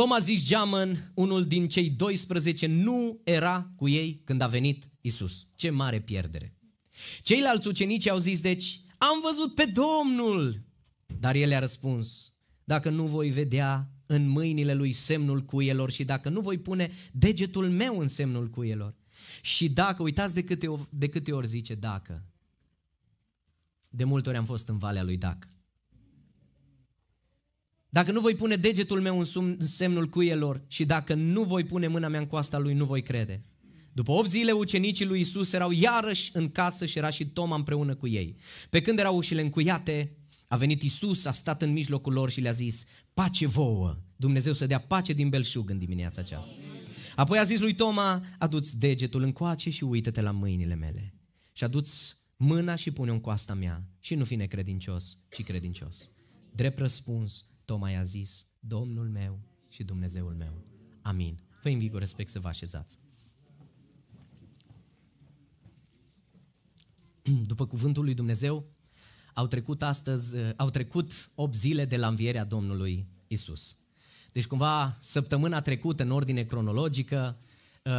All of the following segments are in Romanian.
Toma zis Geamăn, unul din cei 12, nu era cu ei când a venit Isus. Ce mare pierdere! Ceilalți ucenici au zis deci, am văzut pe Domnul! Dar el a răspuns, dacă nu voi vedea în mâinile lui semnul cuielor și dacă nu voi pune degetul meu în semnul cuielor. Și dacă, uitați de câte, de câte ori zice dacă. De multe ori am fost în Valea lui dacă. Dacă nu voi pune degetul meu în semnul cuielor și dacă nu voi pune mâna mea în coasta lui, nu voi crede. După 8 zile, ucenicii lui Isus erau iarăși în casă și era și Toma împreună cu ei. Pe când erau ușile încuiate, a venit Isus, a stat în mijlocul lor și le-a zis, pace vouă! Dumnezeu să dea pace din belșug în dimineața aceasta. Apoi a zis lui Toma, aduți degetul în coace și uită-te la mâinile mele. Și aduți mâna și pune-o în coasta mea și nu fi necredincios, ci credincios. Drept răspuns, Tocmai a zis, Domnul meu și Dumnezeul meu. Amin. Vă invit cu respect să vă așezați. După cuvântul lui Dumnezeu, au trecut astăzi, eh, au trecut 8 zile de la învierea Domnului Isus. Deci cumva săptămâna trecută în ordine cronologică, eh,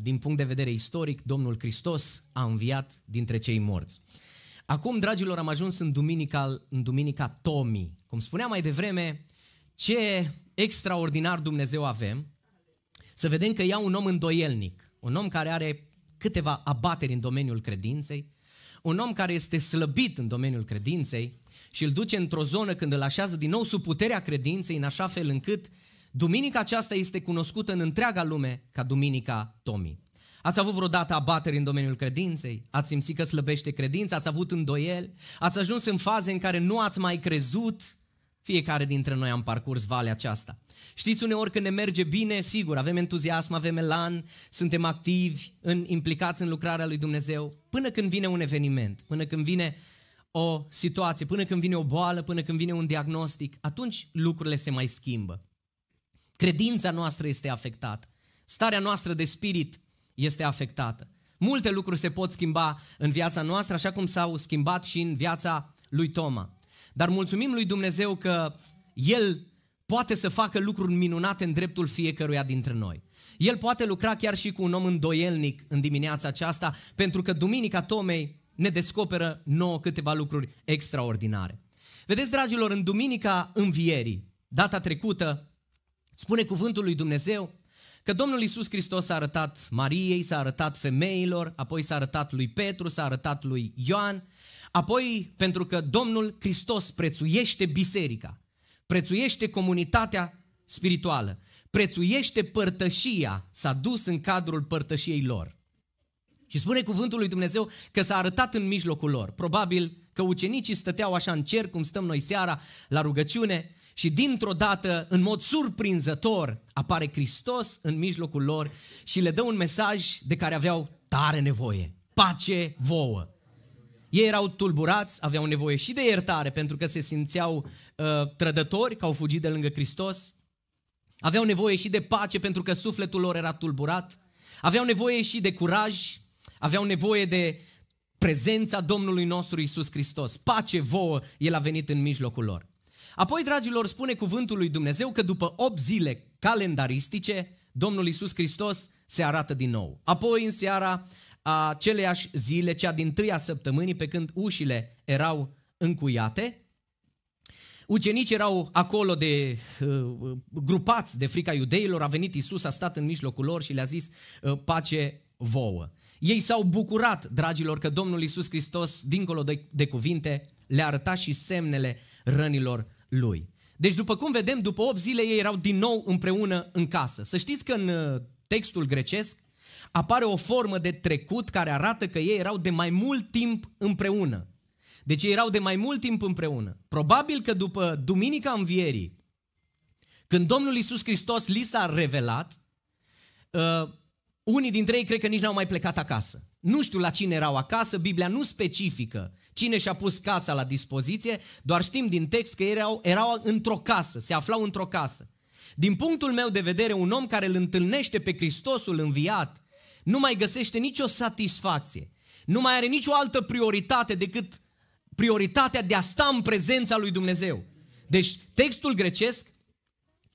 din punct de vedere istoric, Domnul Hristos a înviat dintre cei morți. Acum, dragilor, am ajuns în duminica, în duminica Tomi. Cum spuneam mai devreme, ce extraordinar Dumnezeu avem, să vedem că ia un om îndoielnic, un om care are câteva abateri în domeniul credinței, un om care este slăbit în domeniul credinței și îl duce într-o zonă când îl așează din nou sub puterea credinței, în așa fel încât duminica aceasta este cunoscută în întreaga lume ca Duminica Tomi. Ați avut vreodată abateri în domeniul credinței? Ați simțit că slăbește credința? Ați avut îndoieli? Ați ajuns în faze în care nu ați mai crezut? Fiecare dintre noi am parcurs valea aceasta. Știți, uneori când ne merge bine, sigur, avem entuziasm, avem elan, suntem activi, în, implicați în lucrarea lui Dumnezeu, până când vine un eveniment, până când vine o situație, până când vine o boală, până când vine un diagnostic, atunci lucrurile se mai schimbă. Credința noastră este afectată, starea noastră de spirit este afectată. Multe lucruri se pot schimba în viața noastră, așa cum s-au schimbat și în viața lui Toma. Dar mulțumim lui Dumnezeu că El poate să facă lucruri minunate în dreptul fiecăruia dintre noi. El poate lucra chiar și cu un om îndoielnic în dimineața aceasta, pentru că Duminica Tomei ne descoperă nouă câteva lucruri extraordinare. Vedeți, dragilor, în Duminica Învierii, data trecută, spune cuvântul lui Dumnezeu Că Domnul Isus Hristos s-a arătat Mariei, s-a arătat femeilor, apoi s-a arătat lui Petru, s-a arătat lui Ioan, apoi pentru că Domnul Hristos prețuiește biserica, prețuiește comunitatea spirituală, prețuiește părtășia, s-a dus în cadrul părtășiei lor. Și spune cuvântul lui Dumnezeu că s-a arătat în mijlocul lor. Probabil că ucenicii stăteau așa în cer, cum stăm noi seara, la rugăciune, și dintr-o dată, în mod surprinzător, apare Hristos în mijlocul lor și le dă un mesaj de care aveau tare nevoie. Pace vouă! Ei erau tulburați, aveau nevoie și de iertare pentru că se simțeau uh, trădători, că au fugit de lângă Hristos. Aveau nevoie și de pace pentru că sufletul lor era tulburat. Aveau nevoie și de curaj, aveau nevoie de prezența Domnului nostru Isus Hristos. Pace vouă, El a venit în mijlocul lor. Apoi, dragilor, spune cuvântul lui Dumnezeu că după 8 zile calendaristice, Domnul Isus Hristos se arată din nou. Apoi, în seara aceleiași zile, cea din tâia săptămânii, pe când ușile erau încuiate, Ucenici erau acolo de uh, grupați de frica iudeilor, a venit Isus, a stat în mijlocul lor și le-a zis uh, pace vouă. Ei s-au bucurat, dragilor, că Domnul Isus Hristos, dincolo de, de cuvinte, le-a arătat și semnele rănilor lui. Deci după cum vedem, după 8 zile ei erau din nou împreună în casă. Să știți că în uh, textul grecesc apare o formă de trecut care arată că ei erau de mai mult timp împreună. Deci ei erau de mai mult timp împreună. Probabil că după Duminica Învierii, când Domnul Isus Hristos li s-a revelat, uh, unii dintre ei cred că nici n-au mai plecat acasă. Nu știu la cine erau acasă, Biblia nu specifică Cine și-a pus casa la dispoziție, doar știm din text că erau, erau într-o casă, se aflau într-o casă. Din punctul meu de vedere, un om care îl întâlnește pe Hristosul înviat nu mai găsește nicio satisfacție, nu mai are nicio altă prioritate decât prioritatea de a sta în prezența lui Dumnezeu. Deci textul grecesc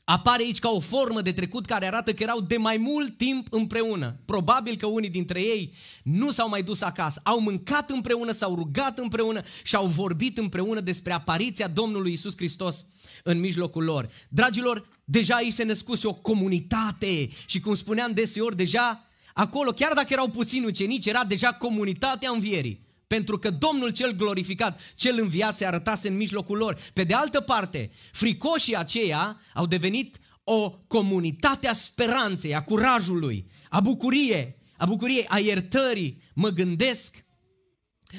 apare aici ca o formă de trecut care arată că erau de mai mult timp împreună. Probabil că unii dintre ei nu s-au mai dus acasă, au mâncat împreună, s-au rugat împreună și au vorbit împreună despre apariția Domnului Isus Hristos în mijlocul lor. Dragilor, deja aici se născuse o comunitate și cum spuneam deseori, deja acolo, chiar dacă erau puțini ucenici, era deja comunitatea învierii pentru că Domnul cel glorificat, cel înviat, se arătase în mijlocul lor. Pe de altă parte, fricoșii aceia au devenit o comunitate a speranței, a curajului, a bucuriei, a bucuriei, a iertării. Mă gândesc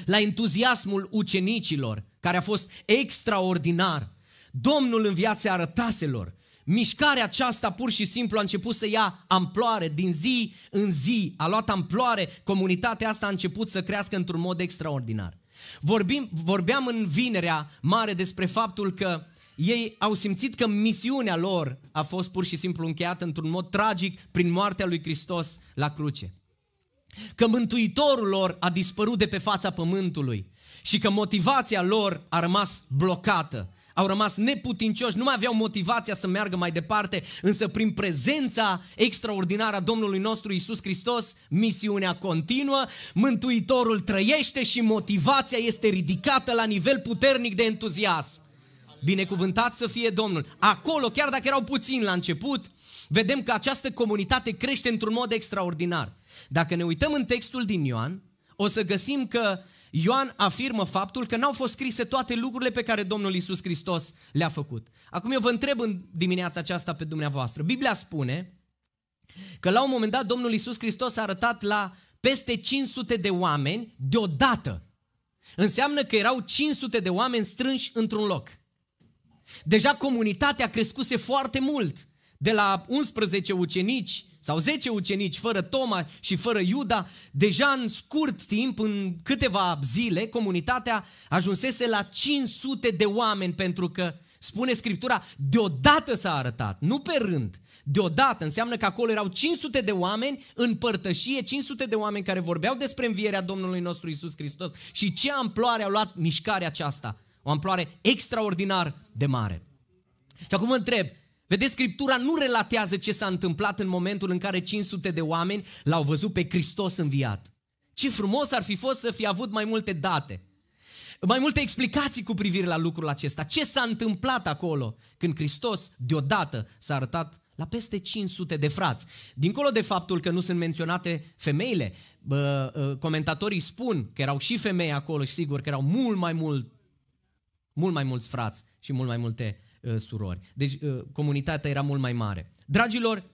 la entuziasmul ucenicilor, care a fost extraordinar. Domnul în viața arătaselor mișcarea aceasta pur și simplu a început să ia amploare din zi în zi, a luat amploare, comunitatea asta a început să crească într-un mod extraordinar. Vorbim, vorbeam în vinerea mare despre faptul că ei au simțit că misiunea lor a fost pur și simplu încheiată într-un mod tragic prin moartea lui Hristos la cruce. Că mântuitorul lor a dispărut de pe fața pământului și că motivația lor a rămas blocată au rămas neputincioși, nu mai aveau motivația să meargă mai departe, însă prin prezența extraordinară a Domnului nostru Isus Hristos, misiunea continuă, Mântuitorul trăiește și motivația este ridicată la nivel puternic de entuziasm. Binecuvântat să fie Domnul. Acolo, chiar dacă erau puțini la început, vedem că această comunitate crește într-un mod extraordinar. Dacă ne uităm în textul din Ioan, o să găsim că Ioan afirmă faptul că n-au fost scrise toate lucrurile pe care Domnul Isus Hristos le-a făcut. Acum eu vă întreb în dimineața aceasta pe dumneavoastră. Biblia spune că la un moment dat Domnul Isus Hristos a arătat la peste 500 de oameni deodată. Înseamnă că erau 500 de oameni strânși într-un loc. Deja comunitatea crescuse foarte mult. De la 11 ucenici sau 10 ucenici, fără Toma și fără Iuda, deja în scurt timp, în câteva zile, comunitatea ajunsese la 500 de oameni pentru că, spune Scriptura, deodată s-a arătat, nu pe rând, deodată, înseamnă că acolo erau 500 de oameni în părtășie, 500 de oameni care vorbeau despre învierea Domnului nostru Isus Hristos și ce amploare a luat mișcarea aceasta, o amploare extraordinar de mare. Și acum vă întreb, Vedeți, Scriptura nu relatează ce s-a întâmplat în momentul în care 500 de oameni l-au văzut pe Hristos înviat. Ce frumos ar fi fost să fi avut mai multe date, mai multe explicații cu privire la lucrul acesta. Ce s-a întâmplat acolo când Hristos deodată s-a arătat la peste 500 de frați. Dincolo de faptul că nu sunt menționate femeile, ă, comentatorii spun că erau și femei acolo și sigur că erau mult mai mult, mult mai mulți frați și mult mai multe Uh, surori. Deci uh, comunitatea era mult mai mare. Dragilor,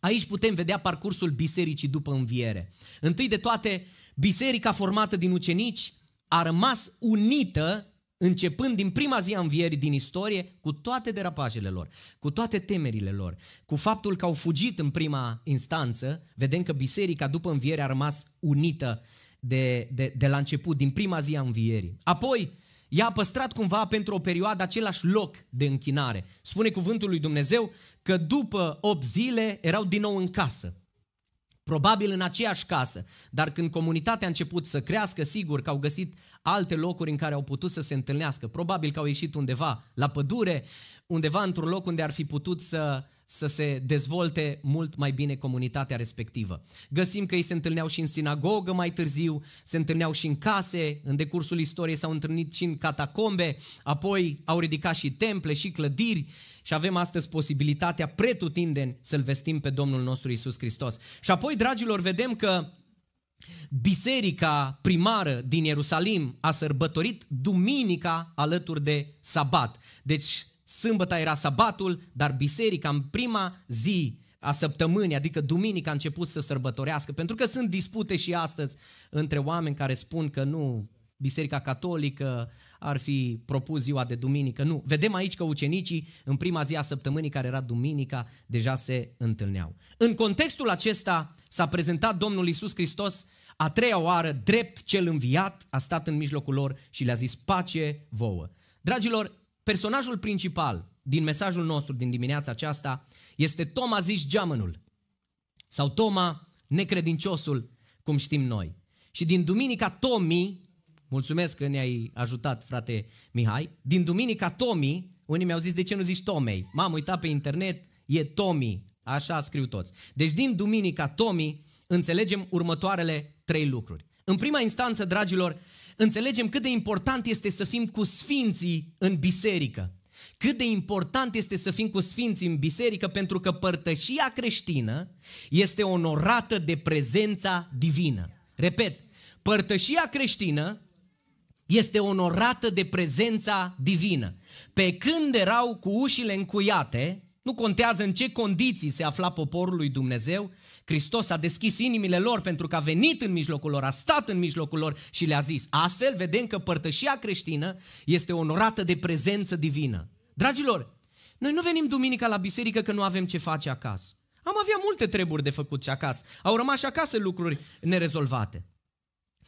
aici putem vedea parcursul bisericii după înviere. Întâi de toate, biserica formată din ucenici a rămas unită începând din prima zi a învierii din istorie, cu toate derapajele lor, cu toate temerile lor, cu faptul că au fugit în prima instanță, vedem că biserica după înviere a rămas unită de, de, de la început, din prima zi a învierii. Apoi, i-a păstrat cumva pentru o perioadă același loc de închinare. Spune cuvântul lui Dumnezeu că după 8 zile erau din nou în casă probabil în aceeași casă, dar când comunitatea a început să crească, sigur că au găsit alte locuri în care au putut să se întâlnească. Probabil că au ieșit undeva la pădure, undeva într-un loc unde ar fi putut să, să se dezvolte mult mai bine comunitatea respectivă. Găsim că ei se întâlneau și în sinagogă mai târziu, se întâlneau și în case, în decursul istoriei s-au întâlnit și în catacombe, apoi au ridicat și temple și clădiri, și avem astăzi posibilitatea pretutindeni să-L vestim pe Domnul nostru Isus Hristos. Și apoi, dragilor, vedem că biserica primară din Ierusalim a sărbătorit duminica alături de sabat. Deci sâmbăta era sabatul, dar biserica în prima zi a săptămânii, adică duminica a început să sărbătorească, pentru că sunt dispute și astăzi între oameni care spun că nu, Biserica Catolică ar fi propus ziua de duminică. Nu, vedem aici că ucenicii în prima zi a săptămânii care era duminica deja se întâlneau. În contextul acesta s-a prezentat Domnul Isus Hristos a treia oară drept cel înviat, a stat în mijlocul lor și le-a zis pace vouă. Dragilor, personajul principal din mesajul nostru din dimineața aceasta este Toma zis geamănul sau Toma necredinciosul, cum știm noi. Și din duminica Tomi Mulțumesc că ne-ai ajutat, frate Mihai. Din duminica Tomi, unii mi-au zis de ce nu zici Tomei. M-am uitat pe internet, e Tomi. Așa scriu toți. Deci din duminica Tomi înțelegem următoarele trei lucruri. În prima instanță, dragilor, înțelegem cât de important este să fim cu sfinții în biserică. Cât de important este să fim cu sfinții în biserică pentru că părtășia creștină este onorată de prezența divină. Repet, părtășia creștină este onorată de prezența divină. Pe când erau cu ușile încuiate, nu contează în ce condiții se afla poporul lui Dumnezeu, Hristos a deschis inimile lor pentru că a venit în mijlocul lor, a stat în mijlocul lor și le-a zis. Astfel vedem că părtășia creștină este onorată de prezență divină. Dragilor, noi nu venim duminica la biserică că nu avem ce face acasă. Am avea multe treburi de făcut și acasă. Au rămas și acasă lucruri nerezolvate.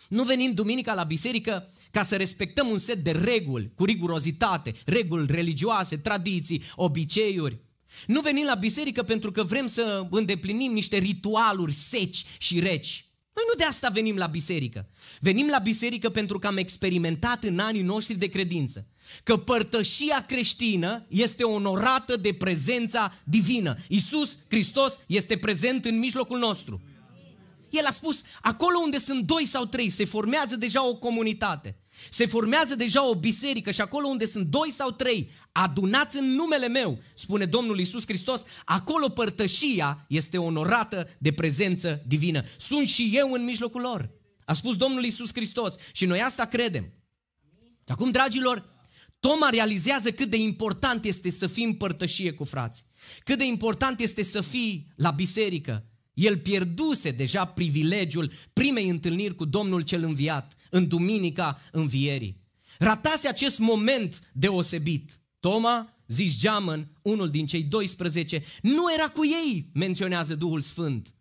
Nu venim duminica la biserică ca să respectăm un set de reguli cu rigurozitate, reguli religioase, tradiții, obiceiuri. Nu venim la biserică pentru că vrem să îndeplinim niște ritualuri seci și reci. Noi nu de asta venim la biserică. Venim la biserică pentru că am experimentat în anii noștri de credință că părtășia creștină este onorată de prezența divină. Isus Hristos este prezent în mijlocul nostru. El a spus, acolo unde sunt doi sau trei, se formează deja o comunitate. Se formează deja o biserică și acolo unde sunt doi sau trei adunați în numele meu, spune Domnul Isus Hristos, acolo părtășia este onorată de prezență divină. Sunt și eu în mijlocul lor. A spus Domnul Isus Hristos și noi asta credem. Acum, dragilor, Toma realizează cât de important este să fii în părtășie cu frații. Cât de important este să fii la biserică, el pierduse deja privilegiul primei întâlniri cu Domnul cel înviat, în duminica învierii. Ratase acest moment deosebit. Toma, zis Geamăn, unul din cei 12, nu era cu ei, menționează Duhul Sfânt,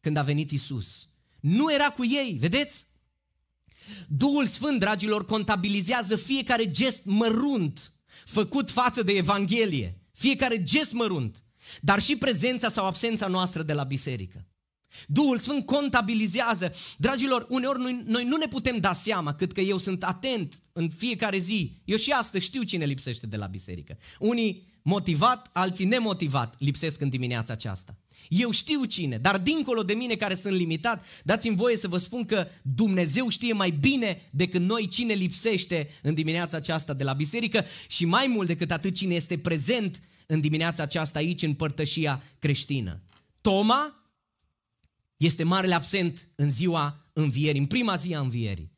când a venit Isus. Nu era cu ei, vedeți? Duhul Sfânt, dragilor, contabilizează fiecare gest mărunt făcut față de Evanghelie. Fiecare gest mărunt dar și prezența sau absența noastră de la biserică. Duhul Sfânt contabilizează. Dragilor, uneori noi, noi nu ne putem da seama cât că eu sunt atent în fiecare zi. Eu și astăzi știu cine lipsește de la biserică. Unii motivat, alții nemotivat lipsesc în dimineața aceasta. Eu știu cine, dar dincolo de mine care sunt limitat, dați-mi voie să vă spun că Dumnezeu știe mai bine decât noi cine lipsește în dimineața aceasta de la biserică și mai mult decât atât cine este prezent în dimineața aceasta aici în părtășia creștină. Toma este marele absent în ziua învierii, în prima zi a învierii.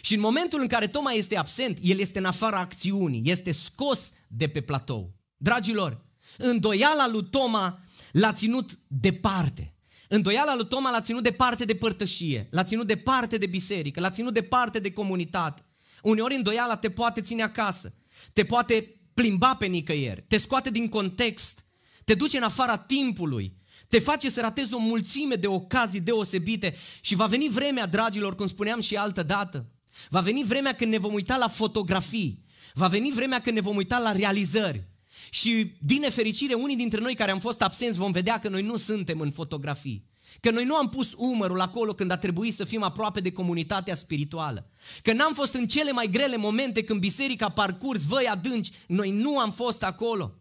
Și în momentul în care Toma este absent, el este în afara acțiunii, este scos de pe platou. Dragilor, îndoiala lui Toma l-a ținut departe. Îndoiala lui Toma l-a ținut departe de părtășie, l-a ținut departe de biserică, l-a ținut departe de comunitate. Uneori îndoiala te poate ține acasă, te poate plimba pe nicăieri, te scoate din context, te duce în afara timpului, te face să ratezi o mulțime de ocazii deosebite și va veni vremea, dragilor, cum spuneam și altă dată, va veni vremea când ne vom uita la fotografii, va veni vremea când ne vom uita la realizări. Și din nefericire, unii dintre noi care am fost absenți vom vedea că noi nu suntem în fotografii. Că noi nu am pus umărul acolo când a trebuit să fim aproape de comunitatea spirituală. Că n-am fost în cele mai grele momente când biserica parcurs văi adânci, noi nu am fost acolo.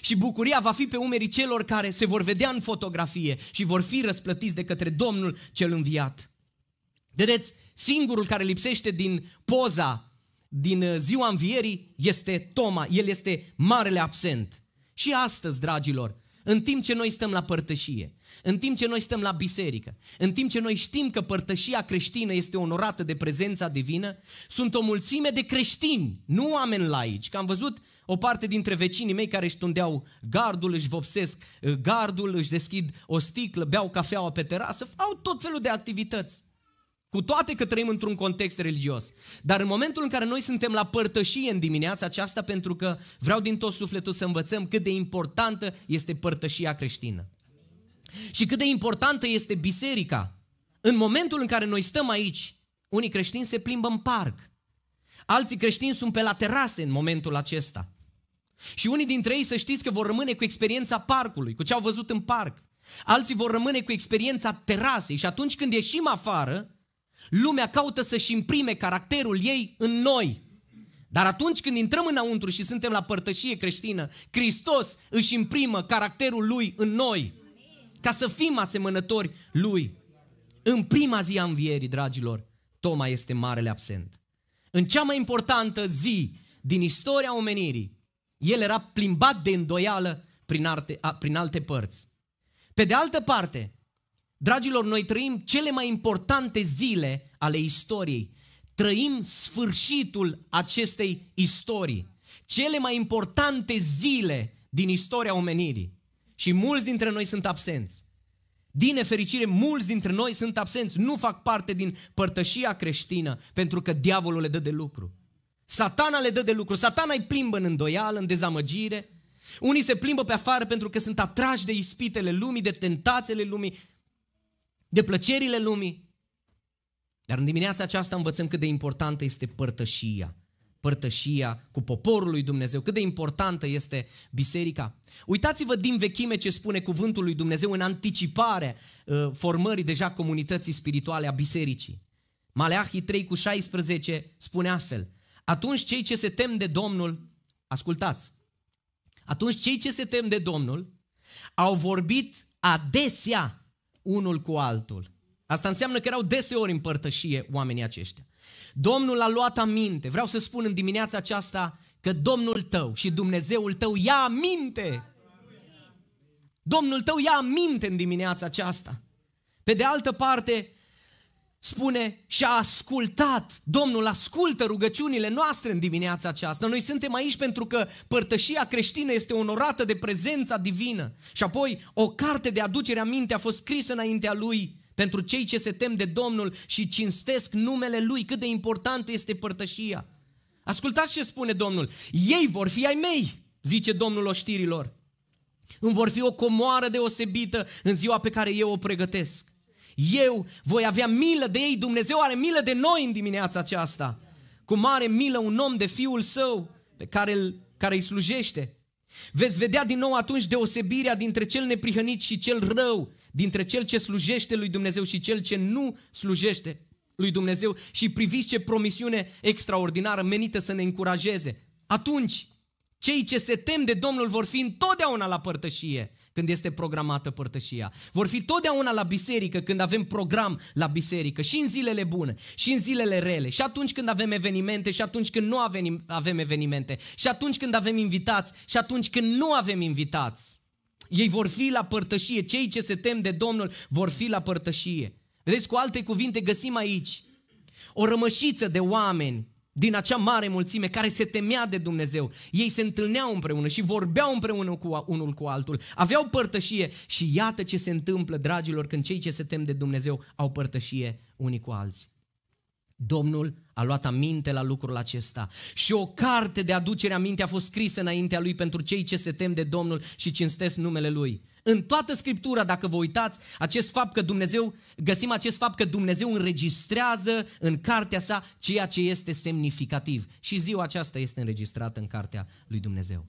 Și bucuria va fi pe umerii celor care se vor vedea în fotografie și vor fi răsplătiți de către Domnul cel înviat. Vedeți, singurul care lipsește din poza din uh, ziua învierii este Toma, el este marele absent. Și astăzi, dragilor, în timp ce noi stăm la părtășie, în timp ce noi stăm la biserică, în timp ce noi știm că părtășia creștină este onorată de prezența divină, sunt o mulțime de creștini, nu oameni laici. Că am văzut o parte dintre vecinii mei care își tundeau gardul, își vopsesc uh, gardul, își deschid o sticlă, beau cafeaua pe terasă, au tot felul de activități. Cu toate că trăim într-un context religios. Dar în momentul în care noi suntem la părtășie în dimineața aceasta, pentru că vreau din tot sufletul să învățăm cât de importantă este părtășia creștină și cât de importantă este biserica. În momentul în care noi stăm aici, unii creștini se plimbă în parc, alții creștini sunt pe la terase în momentul acesta. Și unii dintre ei să știți că vor rămâne cu experiența parcului, cu ce au văzut în parc. Alții vor rămâne cu experiența terasei și atunci când ieșim afară, lumea caută să-și imprime caracterul ei în noi. Dar atunci când intrăm înăuntru și suntem la părtășie creștină, Hristos își imprimă caracterul lui în noi ca să fim asemănători lui. În prima zi a învierii, dragilor, Toma este marele absent. În cea mai importantă zi din istoria omenirii, el era plimbat de îndoială prin, arte, a, prin alte părți. Pe de altă parte, dragilor, noi trăim cele mai importante zile ale istoriei. Trăim sfârșitul acestei istorii. Cele mai importante zile din istoria omenirii. Și mulți dintre noi sunt absenți. Din nefericire, mulți dintre noi sunt absenți, nu fac parte din părtășia creștină, pentru că diavolul le dă de lucru. Satana le dă de lucru, satana îi plimbă în îndoială, în dezamăgire. Unii se plimbă pe afară pentru că sunt atrași de ispitele lumii, de tentațiile lumii, de plăcerile lumii. Dar în dimineața aceasta învățăm cât de importantă este părtășia părtășia cu poporul lui Dumnezeu, cât de importantă este biserica. Uitați-vă din vechime ce spune cuvântul lui Dumnezeu în anticipare uh, formării deja comunității spirituale a bisericii. Maleahii 3 cu 16 spune astfel, atunci cei ce se tem de Domnul, ascultați, atunci cei ce se tem de Domnul au vorbit adesea unul cu altul. Asta înseamnă că erau deseori în părtășie oamenii aceștia. Domnul a luat aminte. Vreau să spun în dimineața aceasta că Domnul tău și Dumnezeul tău ia aminte. Domnul tău ia aminte în dimineața aceasta. Pe de altă parte, spune și a ascultat. Domnul ascultă rugăciunile noastre în dimineața aceasta. Noi suntem aici pentru că părtășia creștină este onorată de prezența divină. Și apoi o carte de aducere a minte a fost scrisă înaintea lui pentru cei ce se tem de Domnul și cinstesc numele Lui, cât de importantă este părtășia. Ascultați ce spune Domnul. Ei vor fi ai mei, zice Domnul oștirilor. Îmi vor fi o comoară deosebită în ziua pe care eu o pregătesc. Eu voi avea milă de ei, Dumnezeu are milă de noi în dimineața aceasta. Cu mare milă un om de fiul său pe care îl care îi slujește. Veți vedea din nou atunci deosebirea dintre cel neprihănit și cel rău, dintre cel ce slujește lui Dumnezeu și cel ce nu slujește lui Dumnezeu și priviți ce promisiune extraordinară menită să ne încurajeze. Atunci, cei ce se tem de Domnul vor fi întotdeauna la părtășie când este programată părtășia. Vor fi totdeauna la biserică când avem program la biserică și în zilele bune și în zilele rele și atunci când avem evenimente și atunci când nu avem evenimente și atunci când avem invitați și atunci când nu avem invitați. Ei vor fi la părtășie, cei ce se tem de Domnul vor fi la părtășie. Vedeți, cu alte cuvinte găsim aici o rămășiță de oameni din acea mare mulțime care se temea de Dumnezeu. Ei se întâlneau împreună și vorbeau împreună cu unul cu altul, aveau părtășie și iată ce se întâmplă, dragilor, când cei ce se tem de Dumnezeu au părtășie unii cu alții. Domnul a luat aminte la lucrul acesta. Și o carte de aducere aminte a fost scrisă înaintea lui pentru cei ce se tem de Domnul și cinstesc numele lui. În toată Scriptura, dacă vă uitați, acest fapt că Dumnezeu, găsim acest fapt că Dumnezeu înregistrează în cartea sa ceea ce este semnificativ. Și ziua aceasta este înregistrată în cartea lui Dumnezeu.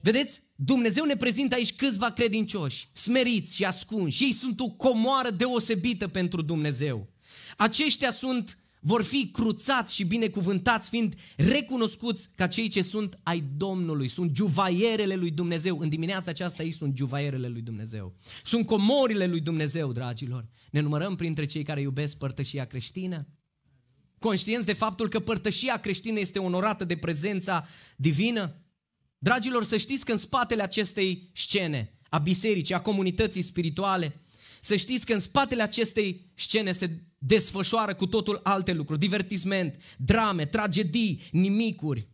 Vedeți? Dumnezeu ne prezintă aici câțiva credincioși, smeriți și ascunși. Ei sunt o comoară deosebită pentru Dumnezeu. Aceștia sunt vor fi cruțați și binecuvântați, fiind recunoscuți ca cei ce sunt ai Domnului, sunt juvaierele lui Dumnezeu. În dimineața aceasta ei sunt juvaierele lui Dumnezeu. Sunt comorile lui Dumnezeu, dragilor. Ne numărăm printre cei care iubesc părtășia creștină, conștienți de faptul că părtășia creștină este onorată de prezența divină. Dragilor, să știți că în spatele acestei scene, a bisericii, a comunității spirituale, să știți că în spatele acestei scene se desfășoară cu totul alte lucruri, divertisment, drame, tragedii, nimicuri.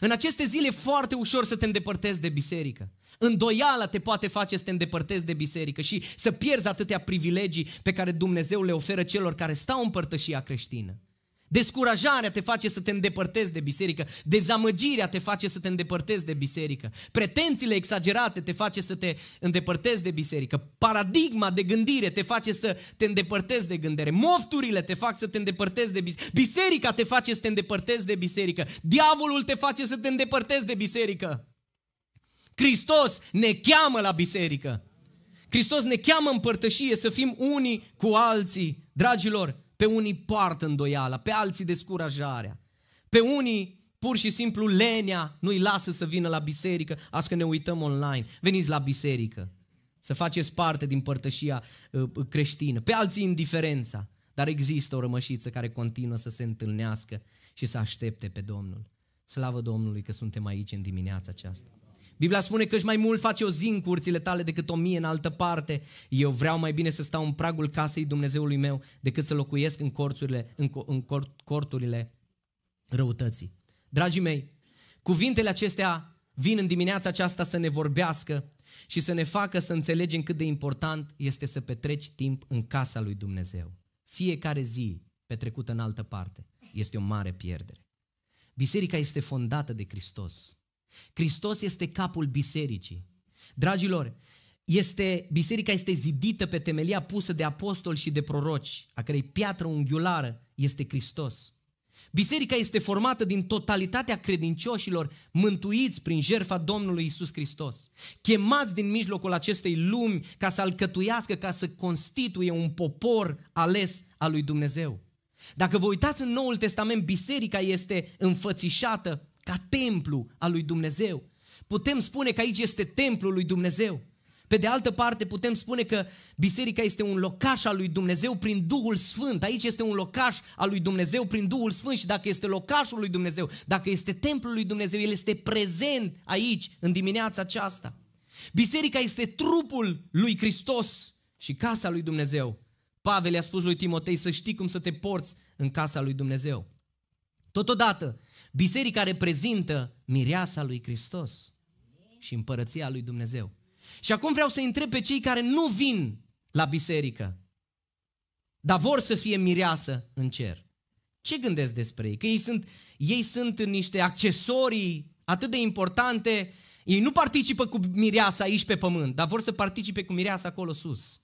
În aceste zile e foarte ușor să te îndepărtezi de biserică. Îndoiala te poate face să te îndepărtezi de biserică și să pierzi atâtea privilegii pe care Dumnezeu le oferă celor care stau în părtășia creștină. Descurajarea te face să te îndepărtezi de biserică, dezamăgirea te face să te îndepărtezi de biserică, pretențiile exagerate te face să te îndepărtezi de biserică, paradigma de gândire te face să te îndepărtezi de gândire, mofturile te fac să te îndepărtezi de biserică, biserica te face să te îndepărtezi de biserică, diavolul te face să te îndepărtezi de biserică. Hristos ne cheamă la biserică. Hristos ne cheamă în părtășie să fim unii cu alții. Dragilor, pe unii poartă îndoiala, pe alții descurajarea. Pe unii pur și simplu lenea nu-i lasă să vină la biserică, azi că ne uităm online. Veniți la biserică, să faceți parte din părtășia uh, creștină. Pe alții indiferența, dar există o rămășiță care continuă să se întâlnească și să aștepte pe Domnul. Slavă Domnului că suntem aici în dimineața aceasta. Biblia spune că și mai mult face o zi în curțile tale decât o mie în altă parte. Eu vreau mai bine să stau în pragul casei Dumnezeului meu decât să locuiesc în, corțurile, în, co- în cor- corturile răutății. Dragii mei, cuvintele acestea vin în dimineața aceasta să ne vorbească și să ne facă să înțelegem cât de important este să petreci timp în casa lui Dumnezeu. Fiecare zi petrecută în altă parte este o mare pierdere. Biserica este fondată de Hristos. Hristos este capul bisericii. Dragilor, este, biserica este zidită pe temelia pusă de apostoli și de proroci, a cărei piatră unghiulară este Hristos. Biserica este formată din totalitatea credincioșilor mântuiți prin jertfa Domnului Isus Hristos, chemați din mijlocul acestei lumi ca să alcătuiască, ca să constituie un popor ales al lui Dumnezeu. Dacă vă uitați în Noul Testament, biserica este înfățișată ca templu al lui Dumnezeu. Putem spune că aici este templul lui Dumnezeu. Pe de altă parte, putem spune că biserica este un locaș al lui Dumnezeu prin Duhul Sfânt. Aici este un locaș al lui Dumnezeu prin Duhul Sfânt și dacă este locașul lui Dumnezeu, dacă este templul lui Dumnezeu, el este prezent aici în dimineața aceasta. Biserica este trupul lui Hristos și casa lui Dumnezeu. Pavel i-a spus lui Timotei să știi cum să te porți în casa lui Dumnezeu. Totodată, Biserica reprezintă mireasa lui Hristos și împărăția lui Dumnezeu. Și acum vreau să întreb pe cei care nu vin la biserică, dar vor să fie mireasă în cer. Ce gândesc despre ei? Că ei sunt, ei sunt niște accesorii atât de importante, ei nu participă cu mireasa aici pe pământ, dar vor să participe cu mireasa acolo sus.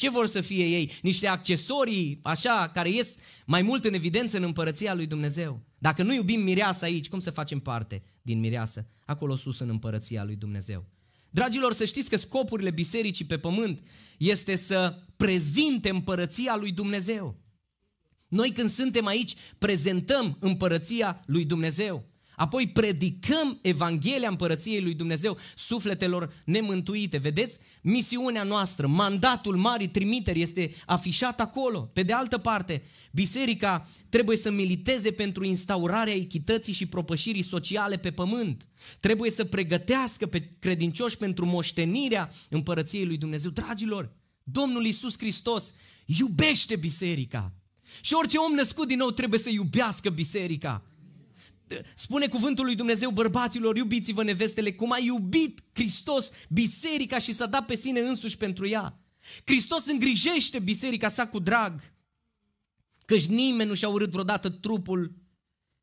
Ce vor să fie ei? Niște accesorii, așa, care ies mai mult în evidență în împărăția lui Dumnezeu. Dacă nu iubim mireasa aici, cum să facem parte din mireasă? Acolo sus în împărăția lui Dumnezeu. Dragilor, să știți că scopurile bisericii pe pământ este să prezinte împărăția lui Dumnezeu. Noi când suntem aici, prezentăm împărăția lui Dumnezeu. Apoi predicăm Evanghelia Împărăției lui Dumnezeu sufletelor nemântuite. Vedeți? Misiunea noastră, mandatul marii trimiteri este afișat acolo. Pe de altă parte, biserica trebuie să militeze pentru instaurarea echității și propășirii sociale pe pământ. Trebuie să pregătească pe credincioși pentru moștenirea Împărăției lui Dumnezeu. Dragilor, Domnul Iisus Hristos iubește biserica. Și orice om născut din nou trebuie să iubească biserica spune cuvântul lui Dumnezeu bărbaților, iubiți-vă nevestele, cum a iubit Hristos biserica și s-a dat pe sine însuși pentru ea. Hristos îngrijește biserica sa cu drag, căci nimeni nu și-a urât vreodată trupul,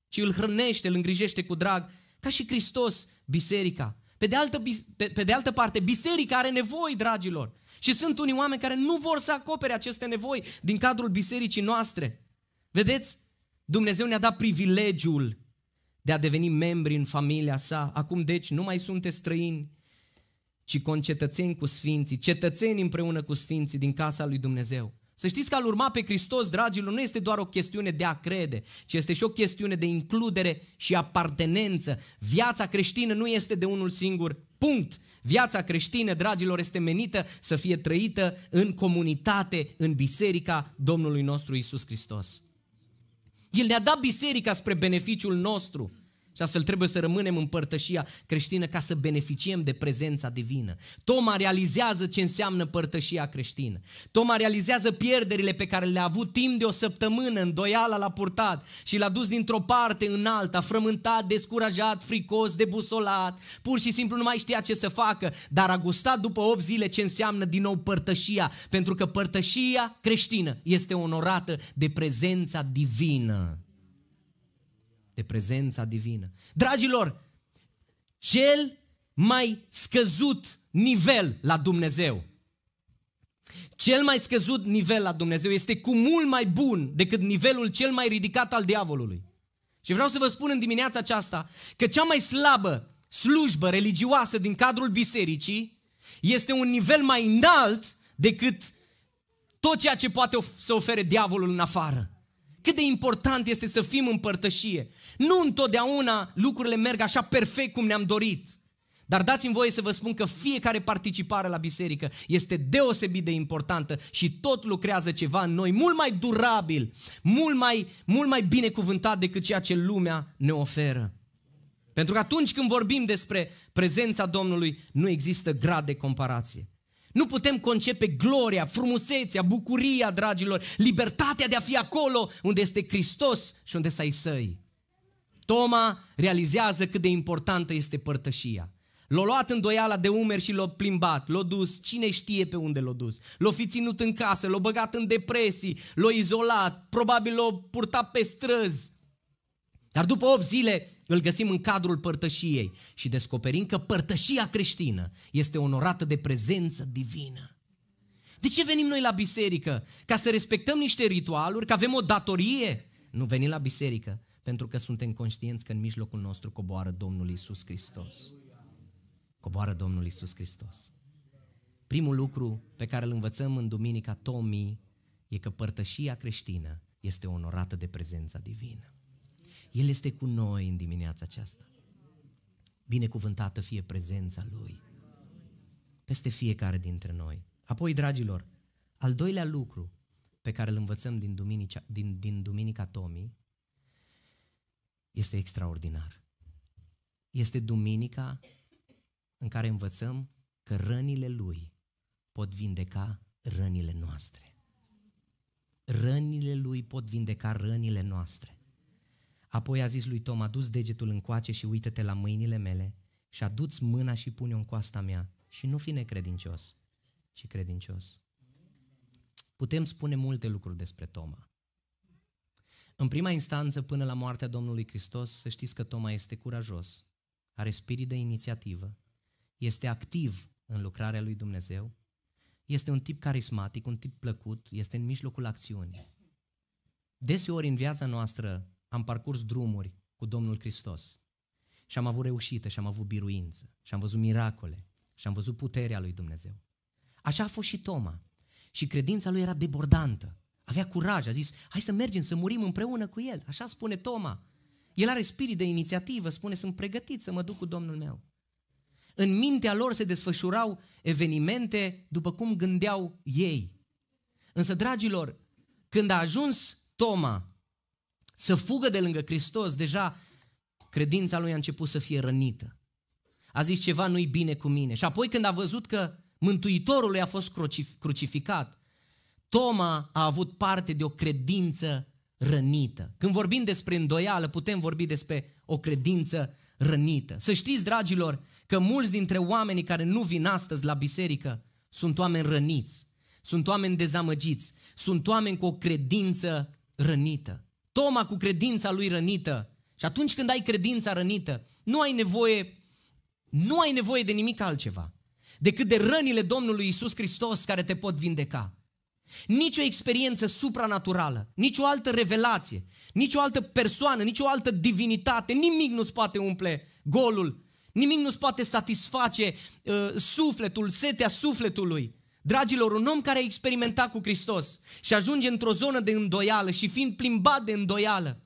ci îl hrănește, îl îngrijește cu drag, ca și Hristos biserica. Pe de, altă, pe, pe de altă parte, biserica are nevoi, dragilor. Și sunt unii oameni care nu vor să acopere aceste nevoi din cadrul bisericii noastre. Vedeți? Dumnezeu ne-a dat privilegiul de a deveni membri în familia sa. Acum deci nu mai sunteți străini, ci concetățeni cu sfinții, cetățeni împreună cu sfinții din casa lui Dumnezeu. Să știți că al urma pe Hristos, dragilor, nu este doar o chestiune de a crede, ci este și o chestiune de includere și apartenență. Viața creștină nu este de unul singur, punct. Viața creștină, dragilor, este menită să fie trăită în comunitate, în biserica Domnului nostru Isus Hristos. El ne-a dat biserica spre beneficiul nostru. Și astfel trebuie să rămânem în părtășia creștină ca să beneficiem de prezența divină. Toma realizează ce înseamnă părtășia creștină. Toma realizează pierderile pe care le-a avut timp de o săptămână, îndoiala l-a purtat și l-a dus dintr-o parte în alta, frământat, descurajat, fricos, debusolat, pur și simplu nu mai știa ce să facă, dar a gustat după 8 zile ce înseamnă din nou părtășia, pentru că părtășia creștină este onorată de prezența divină de prezența divină. Dragilor, cel mai scăzut nivel la Dumnezeu, cel mai scăzut nivel la Dumnezeu este cu mult mai bun decât nivelul cel mai ridicat al diavolului. Și vreau să vă spun în dimineața aceasta că cea mai slabă slujbă religioasă din cadrul bisericii este un nivel mai înalt decât tot ceea ce poate să ofere diavolul în afară. Cât de important este să fim în părtășie. Nu întotdeauna lucrurile merg așa perfect cum ne-am dorit. Dar dați-mi voie să vă spun că fiecare participare la biserică este deosebit de importantă și tot lucrează ceva în noi mult mai durabil, mult mai, mult mai binecuvântat decât ceea ce lumea ne oferă. Pentru că atunci când vorbim despre prezența Domnului, nu există grad de comparație. Nu putem concepe gloria, frumusețea, bucuria, dragilor, libertatea de a fi acolo unde este Hristos și unde s-ai săi. Toma realizează cât de importantă este părtășia. L-a luat îndoiala de umeri și l-a plimbat, l-a dus, cine știe pe unde l-a dus. L-a fi ținut în casă, l-a băgat în depresii, l-a izolat, probabil l-a purtat pe străzi. Dar după 8 zile îl găsim în cadrul părtășiei și descoperim că părtășia creștină este onorată de prezență divină. De ce venim noi la biserică? Ca să respectăm niște ritualuri, că avem o datorie? Nu venim la biserică pentru că suntem conștienți că în mijlocul nostru coboară Domnul Isus Hristos. Coboară Domnul Isus Hristos. Primul lucru pe care îl învățăm în Duminica Tomii e că părtășia creștină este onorată de prezența divină. El este cu noi în dimineața aceasta. Binecuvântată fie prezența Lui peste fiecare dintre noi. Apoi, dragilor, al doilea lucru pe care îl învățăm din, duminica, din, din Duminica Tomii este extraordinar. Este duminica în care învățăm că rănile Lui pot vindeca rănile noastre. Rănile Lui pot vindeca rănile noastre. Apoi a zis lui Tom, adu-ți degetul încoace și uită-te la mâinile mele și adu-ți mâna și pune-o în coasta mea și nu fi necredincios, ci credincios. Putem spune multe lucruri despre Toma. În prima instanță, până la moartea Domnului Hristos, să știți că Toma este curajos, are spirit de inițiativă, este activ în lucrarea lui Dumnezeu, este un tip carismatic, un tip plăcut, este în mijlocul acțiunii. Deseori în viața noastră am parcurs drumuri cu Domnul Hristos și am avut reușită și am avut biruință și am văzut miracole și am văzut puterea lui Dumnezeu. Așa a fost și Toma și credința lui era debordantă. Avea curaj, a zis, hai să mergem, să murim împreună cu el. Așa spune Toma. El are spirit de inițiativă, spune, sunt pregătit să mă duc cu Domnul meu. În mintea lor se desfășurau evenimente după cum gândeau ei. Însă, dragilor, când a ajuns Toma să fugă de lângă Hristos, deja credința lui a început să fie rănită. A zis ceva nu-i bine cu mine. Și apoi când a văzut că Mântuitorul lui a fost crucificat, Toma a avut parte de o credință rănită. Când vorbim despre îndoială, putem vorbi despre o credință rănită. Să știți, dragilor, că mulți dintre oamenii care nu vin astăzi la biserică sunt oameni răniți, sunt oameni dezamăgiți, sunt oameni cu o credință rănită. Toma cu credința lui rănită. Și atunci când ai credința rănită, nu ai nevoie, nu ai nevoie de nimic altceva decât de rănile Domnului Isus Hristos care te pot vindeca. Nici o experiență supranaturală, nici o altă revelație, nici o altă persoană, nici o altă divinitate, nimic nu-ți poate umple golul, nimic nu-ți poate satisface uh, sufletul, setea sufletului. Dragilor, un om care a experimentat cu Hristos și ajunge într-o zonă de îndoială și fiind plimbat de îndoială,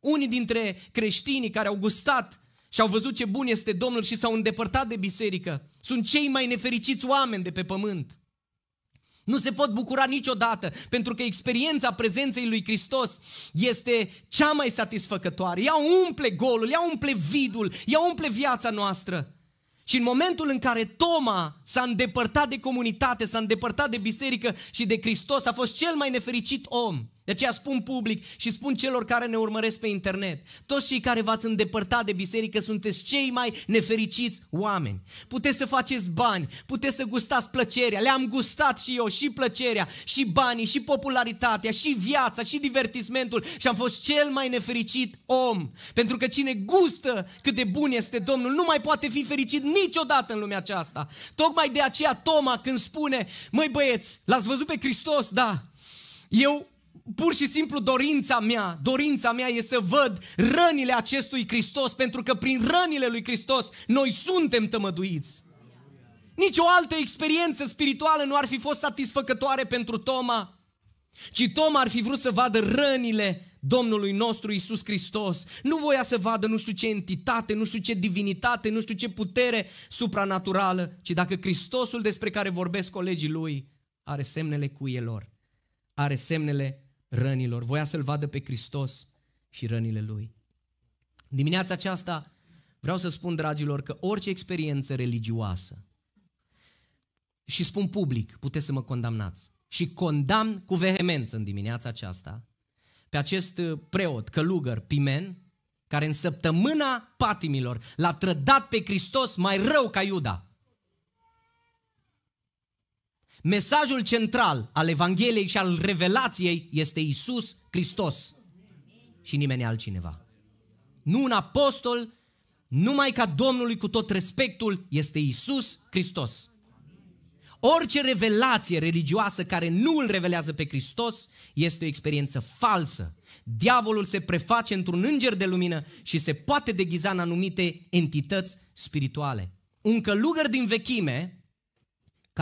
unii dintre creștinii care au gustat și au văzut ce bun este Domnul și s-au îndepărtat de biserică, sunt cei mai nefericiți oameni de pe pământ. Nu se pot bucura niciodată, pentru că experiența prezenței lui Hristos este cea mai satisfăcătoare. Ea umple golul, ea umple vidul, ea umple viața noastră. Și în momentul în care Toma s-a îndepărtat de comunitate, s-a îndepărtat de biserică și de Hristos, a fost cel mai nefericit om. De aceea spun public și spun celor care ne urmăresc pe internet, toți cei care v-ați îndepărtat de biserică sunteți cei mai nefericiți oameni. Puteți să faceți bani, puteți să gustați plăcerea, le-am gustat și eu, și plăcerea, și banii, și popularitatea, și viața, și divertismentul și am fost cel mai nefericit om. Pentru că cine gustă cât de bun este Domnul nu mai poate fi fericit niciodată în lumea aceasta. Tocmai de aceea Toma când spune, măi băieți, l-ați văzut pe Hristos? Da, eu pur și simplu dorința mea, dorința mea e să văd rănile acestui Hristos, pentru că prin rănile lui Hristos noi suntem tămăduiți. Nici o altă experiență spirituală nu ar fi fost satisfăcătoare pentru Toma, ci Toma ar fi vrut să vadă rănile Domnului nostru Isus Hristos. Nu voia să vadă nu știu ce entitate, nu știu ce divinitate, nu știu ce putere supranaturală, ci dacă Hristosul despre care vorbesc colegii lui are semnele cuielor, are semnele rănilor. Voia să-L vadă pe Hristos și rănile Lui. Dimineața aceasta vreau să spun, dragilor, că orice experiență religioasă, și spun public, puteți să mă condamnați, și condamn cu vehemență în dimineața aceasta pe acest uh, preot, călugăr, pimen, care în săptămâna patimilor l-a trădat pe Hristos mai rău ca Iuda. Mesajul central al Evangheliei și al Revelației este Isus Hristos și nimeni altcineva. Nu un apostol, numai ca Domnului cu tot respectul, este Isus Hristos. Orice revelație religioasă care nu îl revelează pe Hristos este o experiență falsă. Diavolul se preface într-un înger de lumină și se poate deghiza în anumite entități spirituale. Un călugăr din vechime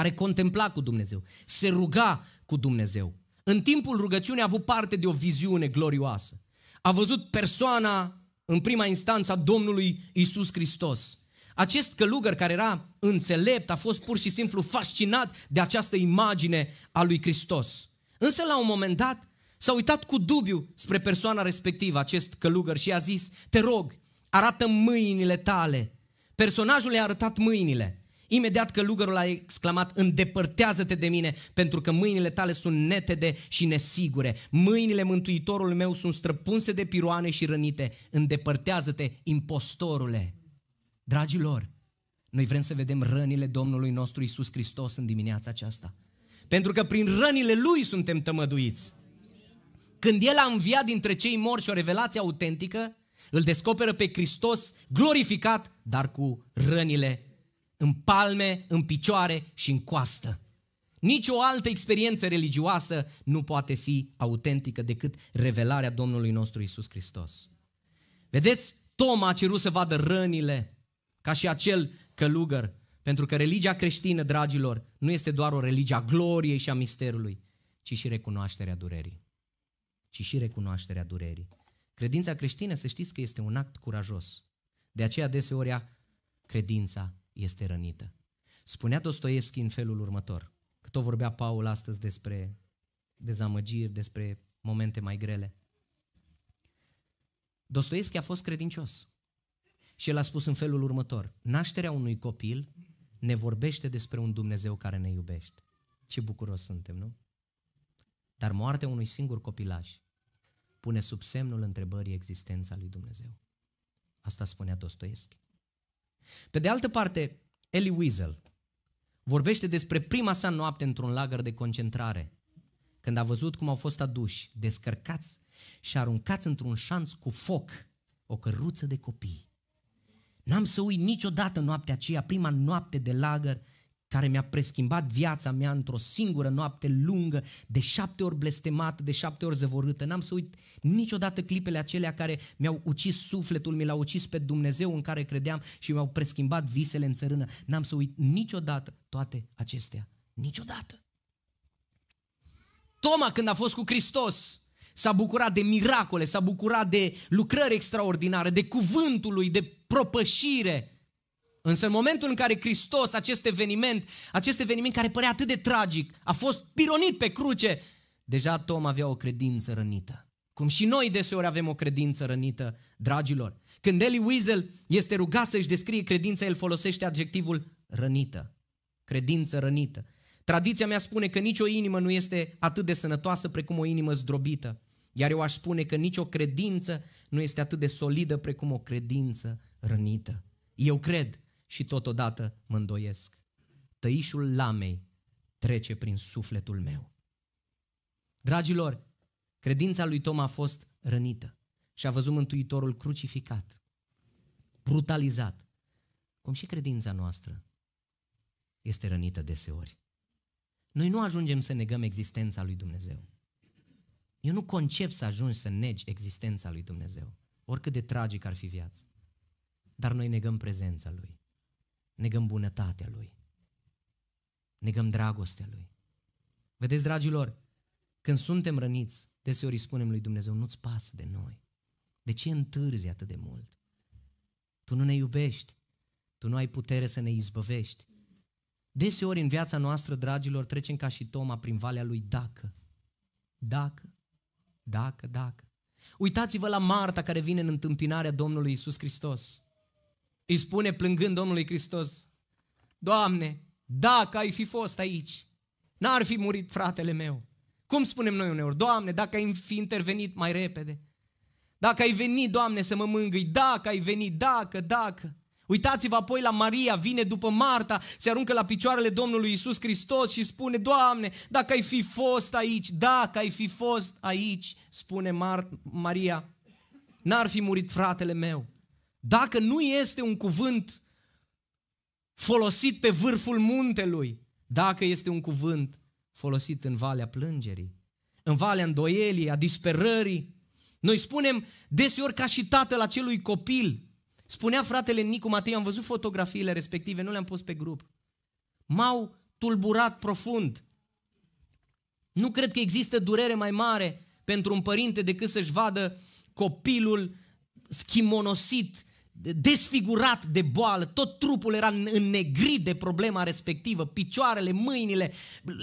care contempla cu Dumnezeu, se ruga cu Dumnezeu. În timpul rugăciunii a avut parte de o viziune glorioasă. A văzut persoana, în prima instanță, a Domnului Isus Hristos. Acest călugăr care era înțelept a fost pur și simplu fascinat de această imagine a lui Hristos. Însă la un moment dat s-a uitat cu dubiu spre persoana respectivă, acest călugăr, și a zis, te rog, arată mâinile tale. Personajul i-a arătat mâinile. Imediat călugărul a exclamat, îndepărtează-te de mine, pentru că mâinile tale sunt netede și nesigure. Mâinile mântuitorului meu sunt străpunse de piroane și rănite. Îndepărtează-te, impostorule. Dragilor, noi vrem să vedem rănile Domnului nostru Isus Hristos în dimineața aceasta. Pentru că prin rănile Lui suntem tămăduiți. Când El a înviat dintre cei morți și o revelație autentică, îl descoperă pe Hristos glorificat, dar cu rănile în palme, în picioare și în coastă. Nici o altă experiență religioasă nu poate fi autentică decât revelarea Domnului nostru Isus Hristos. Vedeți, Toma a cerut să vadă rănile, ca și acel călugăr, pentru că religia creștină, dragilor, nu este doar o religie a gloriei și a misterului, ci și recunoașterea durerii. Ci și recunoașterea durerii. Credința creștină, să știți că este un act curajos. De aceea deseori credința este rănită. Spunea Dostoevski în felul următor, că tot vorbea Paul astăzi despre dezamăgiri, despre momente mai grele. Dostoevski a fost credincios și el a spus în felul următor, nașterea unui copil ne vorbește despre un Dumnezeu care ne iubește. Ce bucuros suntem, nu? Dar moartea unui singur copilaj pune sub semnul întrebării existența lui Dumnezeu. Asta spunea Dostoevski. Pe de altă parte, Eli Wiesel vorbește despre prima sa noapte într-un lagăr de concentrare, când a văzut cum au fost aduși, descărcați și aruncați într-un șanț cu foc o căruță de copii. N-am să uit niciodată noaptea aceea, prima noapte de lagăr, care mi-a preschimbat viața mea într-o singură noapte lungă, de șapte ori blestemată, de șapte ori zăvorâtă. N-am să uit niciodată clipele acelea care mi-au ucis sufletul, mi l-au ucis pe Dumnezeu în care credeam și mi-au preschimbat visele în țărână. N-am să uit niciodată toate acestea. Niciodată. Toma, când a fost cu Hristos, s-a bucurat de miracole, s-a bucurat de lucrări extraordinare, de cuvântul lui, de propășire, Însă în momentul în care Hristos, acest eveniment, acest eveniment care părea atât de tragic, a fost pironit pe cruce, deja Tom avea o credință rănită. Cum și noi deseori avem o credință rănită, dragilor. Când Eli Weasel este rugat să-și descrie credința, el folosește adjectivul rănită. Credință rănită. Tradiția mea spune că nicio inimă nu este atât de sănătoasă precum o inimă zdrobită. Iar eu aș spune că nicio credință nu este atât de solidă precum o credință rănită. Eu cred și totodată mă îndoiesc. Tăișul lamei trece prin sufletul meu. Dragilor, credința lui Tom a fost rănită și a văzut Mântuitorul crucificat, brutalizat, cum și credința noastră este rănită deseori. Noi nu ajungem să negăm existența lui Dumnezeu. Eu nu concep să ajungi să negi existența lui Dumnezeu, oricât de tragic ar fi viața. Dar noi negăm prezența lui negăm bunătatea Lui, negăm dragostea Lui. Vedeți, dragilor, când suntem răniți, deseori spunem lui Dumnezeu, nu-ți pasă de noi. De ce întârzi atât de mult? Tu nu ne iubești, tu nu ai putere să ne izbăvești. Deseori în viața noastră, dragilor, trecem ca și Toma prin valea lui dacă. Dacă, dacă, dacă. Uitați-vă la Marta care vine în întâmpinarea Domnului Isus Hristos. Îi spune plângând Domnului Hristos, Doamne, dacă ai fi fost aici, n-ar fi murit fratele meu. Cum spunem noi uneori? Doamne, dacă ai fi intervenit mai repede. Dacă ai venit, Doamne, să mă mângâi. Dacă ai venit, dacă, dacă. Uitați-vă apoi la Maria, vine după Marta, se aruncă la picioarele Domnului Isus Hristos și spune, Doamne, dacă ai fi fost aici, dacă ai fi fost aici, spune Mar- Maria, n-ar fi murit fratele meu. Dacă nu este un cuvânt folosit pe vârful muntelui, dacă este un cuvânt folosit în valea plângerii, în valea îndoielii, a disperării, noi spunem deseori ca și tatăl acelui copil. Spunea fratele Nicu Matei, am văzut fotografiile respective, nu le-am pus pe grup. M-au tulburat profund. Nu cred că există durere mai mare pentru un părinte decât să-și vadă copilul schimonosit desfigurat de boală, tot trupul era înnegrit de problema respectivă, picioarele, mâinile,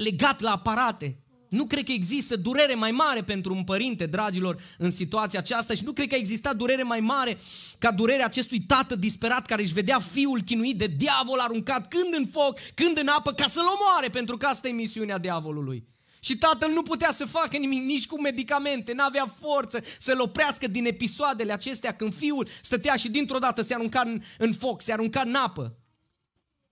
legat la aparate. Nu cred că există durere mai mare pentru un părinte, dragilor, în situația aceasta și nu cred că exista durere mai mare ca durerea acestui tată disperat care își vedea fiul chinuit de diavol aruncat când în foc, când în apă, ca să-l omoare, pentru că asta e misiunea diavolului. Și tatăl nu putea să facă nimic, nici cu medicamente, n-avea forță să-l oprească din episoadele acestea când fiul stătea și dintr-o dată se arunca în, în foc, se arunca în apă.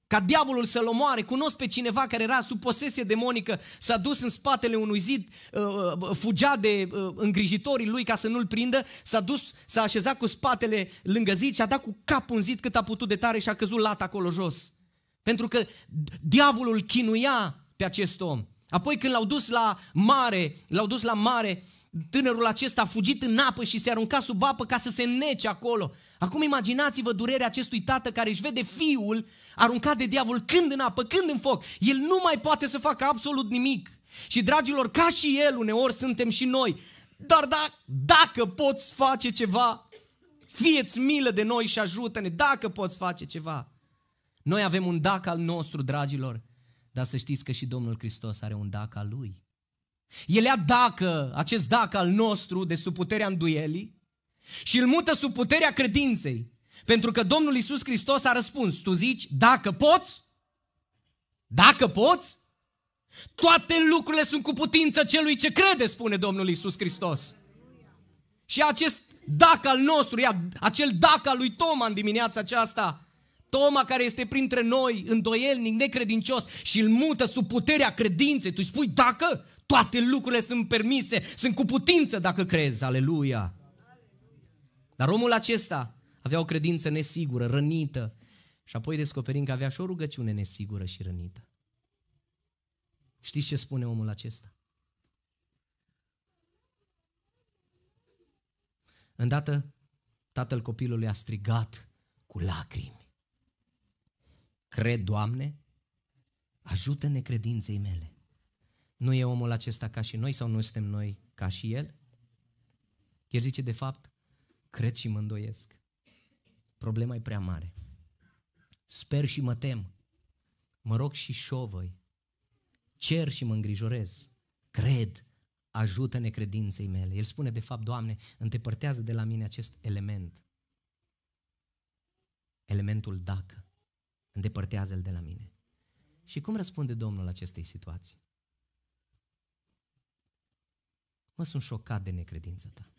Ca diavolul să-l omoare, cunosc pe cineva care era sub posesie demonică, s-a dus în spatele unui zid, uh, uh, fugea de uh, îngrijitorii lui ca să nu-l prindă, s-a dus, s-a așezat cu spatele lângă zid și a dat cu capul în zid cât a putut de tare și a căzut lat acolo jos. Pentru că diavolul chinuia pe acest om. Apoi când l-au dus la mare, l-au dus la mare, tânărul acesta a fugit în apă și se arunca sub apă ca să se nece acolo. Acum imaginați-vă durerea acestui tată care își vede fiul aruncat de diavol când în apă, când în foc. El nu mai poate să facă absolut nimic. Și dragilor, ca și el uneori suntem și noi. Dar da, dacă poți face ceva, fieți milă de noi și ajută-ne dacă poți face ceva. Noi avem un dacă al nostru, dragilor, dar să știți că și Domnul Hristos are un dacă al lui. El ia dacă, acest dacă al nostru de sub puterea înduielii și îl mută sub puterea credinței. Pentru că Domnul Iisus Hristos a răspuns, tu zici, dacă poți, dacă poți, toate lucrurile sunt cu putință celui ce crede, spune Domnul Iisus Hristos. Și acest dacă al nostru, ia, acel dacă al lui Toma în dimineața aceasta, Toma care este printre noi, îndoielnic, necredincios și îl mută sub puterea credinței. Tu îi spui, dacă toate lucrurile sunt permise, sunt cu putință dacă crezi, aleluia. Dar omul acesta avea o credință nesigură, rănită și apoi descoperim că avea și o rugăciune nesigură și rănită. Știți ce spune omul acesta? Îndată tatăl copilului a strigat cu lacrimi. Cred, Doamne, ajută-ne credinței mele. Nu e omul acesta ca și noi sau nu suntem noi ca și el? El zice, de fapt, cred și mă îndoiesc. Problema e prea mare. Sper și mă tem. Mă rog și șovăi. Cer și mă îngrijorez. Cred, ajută-ne credinței mele. El spune, de fapt, Doamne, îndepărtează de la mine acest element. Elementul dacă îndepărtează-l de la mine. Și cum răspunde Domnul acestei situații? Mă sunt șocat de necredința ta.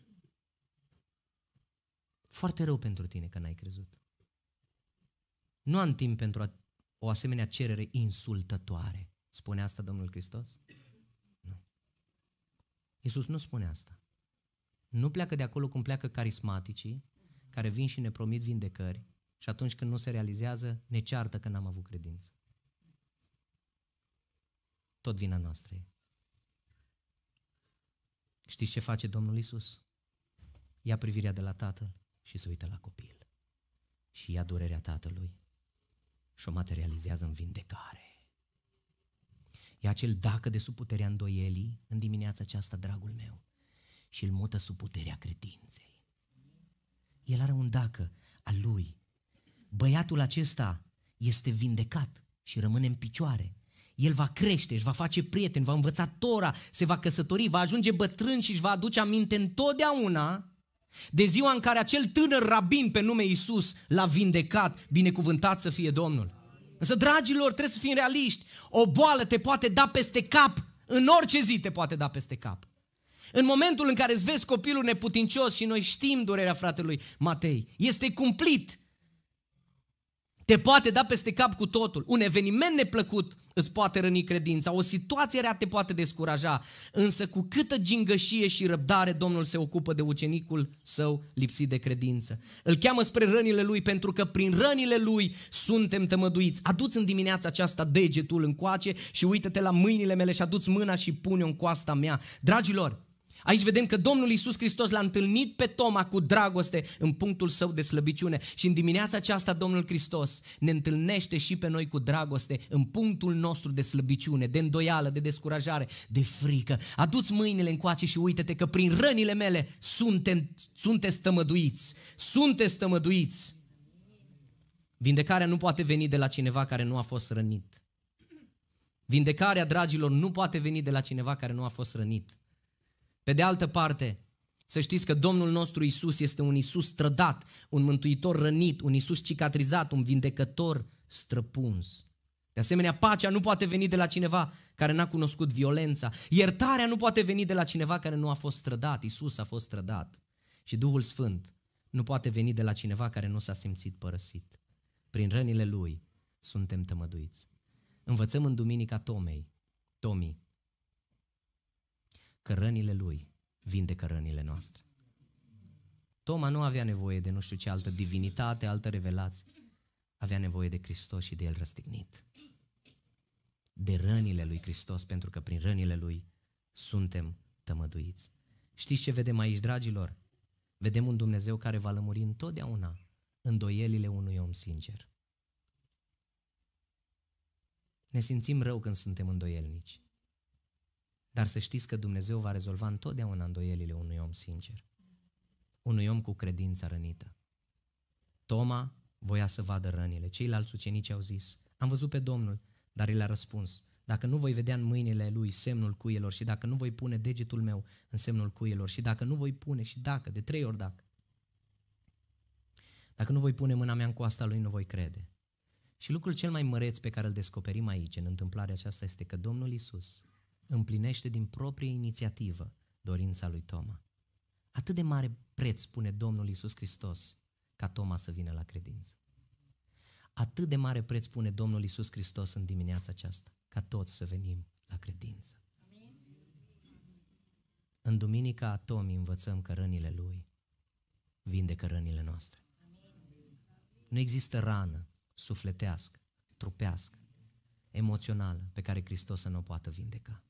Foarte rău pentru tine că n-ai crezut. Nu am timp pentru o asemenea cerere insultătoare. Spune asta Domnul Hristos? Nu. Iisus nu spune asta. Nu pleacă de acolo cum pleacă carismaticii, care vin și ne promit vindecări, și atunci când nu se realizează, ne ceartă că n-am avut credință. Tot vina noastră e. Știți ce face Domnul Isus? Ia privirea de la tatăl și se uită la copil. Și ia durerea tatălui și o materializează în vindecare. E acel dacă de sub puterea îndoielii în dimineața aceasta, dragul meu, și îl mută sub puterea credinței. El are un dacă al lui, băiatul acesta este vindecat și rămâne în picioare. El va crește, își va face prieteni, va învăța Tora, se va căsători, va ajunge bătrân și își va aduce aminte întotdeauna de ziua în care acel tânăr rabin pe nume Iisus l-a vindecat, binecuvântat să fie Domnul. Însă, dragilor, trebuie să fim realiști. O boală te poate da peste cap, în orice zi te poate da peste cap. În momentul în care îți vezi copilul neputincios și noi știm durerea fratelui Matei, este cumplit te poate da peste cap cu totul. Un eveniment neplăcut îți poate răni credința, o situație rea te poate descuraja, însă cu câtă gingășie și răbdare Domnul se ocupă de ucenicul său lipsit de credință. Îl cheamă spre rănile lui pentru că prin rănile lui suntem tămăduiți. Aduți în dimineața aceasta degetul încoace și uită-te la mâinile mele și aduți mâna și pune-o în coasta mea. Dragilor, Aici vedem că Domnul Iisus Hristos l-a întâlnit pe Toma cu dragoste în punctul său de slăbiciune și în dimineața aceasta Domnul Hristos ne întâlnește și pe noi cu dragoste în punctul nostru de slăbiciune, de îndoială, de descurajare, de frică. Aduți mâinile încoace și uite-te că prin rănile mele suntem, sunteți tămăduiți, sunteți tămăduiți. Vindecarea nu poate veni de la cineva care nu a fost rănit. Vindecarea, dragilor, nu poate veni de la cineva care nu a fost rănit. Pe de altă parte, să știți că Domnul nostru Isus este un Isus strădat, un mântuitor rănit, un Isus cicatrizat, un vindecător străpuns. De asemenea, pacea nu poate veni de la cineva care n-a cunoscut violența. Iertarea nu poate veni de la cineva care nu a fost strădat. Isus a fost strădat. Și Duhul Sfânt nu poate veni de la cineva care nu s-a simțit părăsit. Prin rănile Lui suntem tămăduiți. Învățăm în Duminica Tomei, Tomii, că rănile lui vindecă rănile noastre. Toma nu avea nevoie de nu știu ce altă divinitate, altă revelație. Avea nevoie de Hristos și de El răstignit. De rănile lui Hristos, pentru că prin rănile lui suntem tămăduiți. Știți ce vedem aici, dragilor? Vedem un Dumnezeu care va lămuri întotdeauna îndoielile unui om sincer. Ne simțim rău când suntem îndoielnici. Dar să știți că Dumnezeu va rezolva întotdeauna îndoielile unui om sincer. Unui om cu credința rănită. Toma voia să vadă rănile. Ceilalți ucenici au zis, am văzut pe Domnul, dar el a răspuns, dacă nu voi vedea în mâinile lui semnul cuielor și dacă nu voi pune degetul meu în semnul cuielor și dacă nu voi pune și dacă, de trei ori dacă, dacă nu voi pune mâna mea în coasta lui, nu voi crede. Și lucrul cel mai măreț pe care îl descoperim aici, în întâmplarea aceasta, este că Domnul Isus împlinește din proprie inițiativă dorința lui Toma. Atât de mare preț pune Domnul Isus Hristos ca Toma să vină la credință. Atât de mare preț pune Domnul Isus Hristos în dimineața aceasta ca toți să venim la credință. Amin. În Duminica Atomii învățăm că rănile Lui vindecă rănile noastre. Amin. Nu există rană sufletească, trupească, emoțională pe care Hristos să nu o poată vindeca.